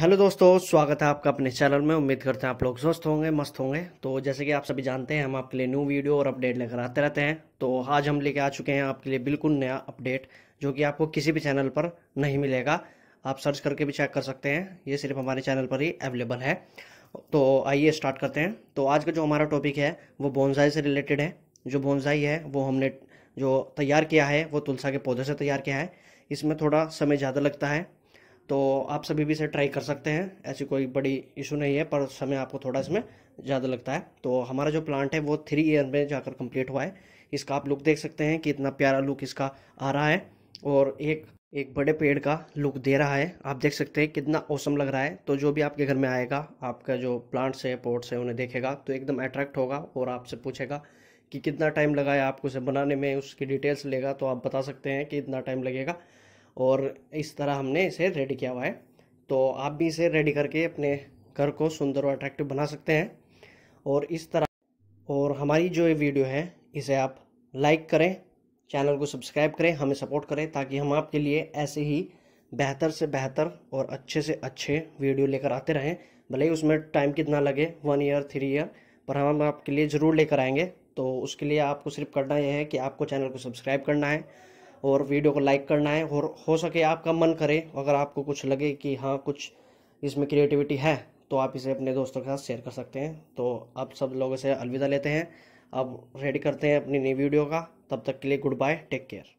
hello दोस्तों स्वागत है आपका अपने चैनल में उम्मीद करते हैं आप लोग स्वस्थ होंगे मस्त होंगे तो जैसे कि आप सभी जानते हैं हम आपके लिए न्यू वीडियो और अपडेट लेकर आते रहते हैं तो आज हम लेके आ चुके हैं आपके लिए बिल्कुल नया अपडेट जो कि आपको किसी भी चैनल पर नहीं मिलेगा आप सर्च करके भी चेक कर सकते हैं ये सिर्फ हमारे चैनल पर ही अवेलेबल है तो आइए स्टार्ट करते हैं तो आज का जो हमारा टॉपिक है वो बोनजाई से रिलेटेड है जो बोनजाई है वो हमने जो तैयार किया है वो तुलसा के पौधे से तैयार किया है इसमें थोड़ा समय ज़्यादा लगता है तो आप सभी भी इसे ट्राई कर सकते हैं ऐसी कोई बड़ी इशू नहीं है पर समय आपको थोड़ा इसमें ज़्यादा लगता है तो हमारा जो प्लांट है वो थ्री ईयर में जाकर कंप्लीट हुआ है इसका आप लुक देख सकते हैं कि इतना प्यारा लुक इसका आ रहा है और एक एक बड़े पेड़ का लुक दे रहा है आप देख सकते हैं कितना औसम लग रहा है तो जो भी आपके घर में आएगा आपका जो प्लांट्स है पोर्ट्स है उन्हें देखेगा तो एकदम अट्रैक्ट होगा और आपसे पूछेगा कि कितना टाइम लगा है आपको उसे बनाने में उसकी डिटेल्स लेगा तो आप बता सकते हैं कि इतना टाइम लगेगा और इस तरह हमने इसे रेडी किया हुआ है तो आप भी इसे रेडी करके अपने घर को सुंदर और अट्रैक्टिव बना सकते हैं और इस तरह और हमारी जो ये वीडियो है इसे आप लाइक करें चैनल को सब्सक्राइब करें हमें सपोर्ट करें ताकि हम आपके लिए ऐसे ही बेहतर से बेहतर और अच्छे से अच्छे वीडियो लेकर आते रहें भले ही उसमें टाइम कितना लगे वन ईयर थ्री ईयर पर हम आपके लिए ज़रूर लेकर आएंगे तो उसके लिए आपको सिर्फ करना यह है कि आपको चैनल को सब्सक्राइब करना है और वीडियो को लाइक करना है और हो सके आपका मन करे अगर आपको कुछ लगे कि हाँ कुछ इसमें क्रिएटिविटी है तो आप इसे अपने दोस्तों के साथ शेयर कर सकते हैं तो आप सब लोगों से अलविदा लेते हैं अब रेडी करते हैं अपनी नई वीडियो का तब तक के लिए गुड बाय टेक केयर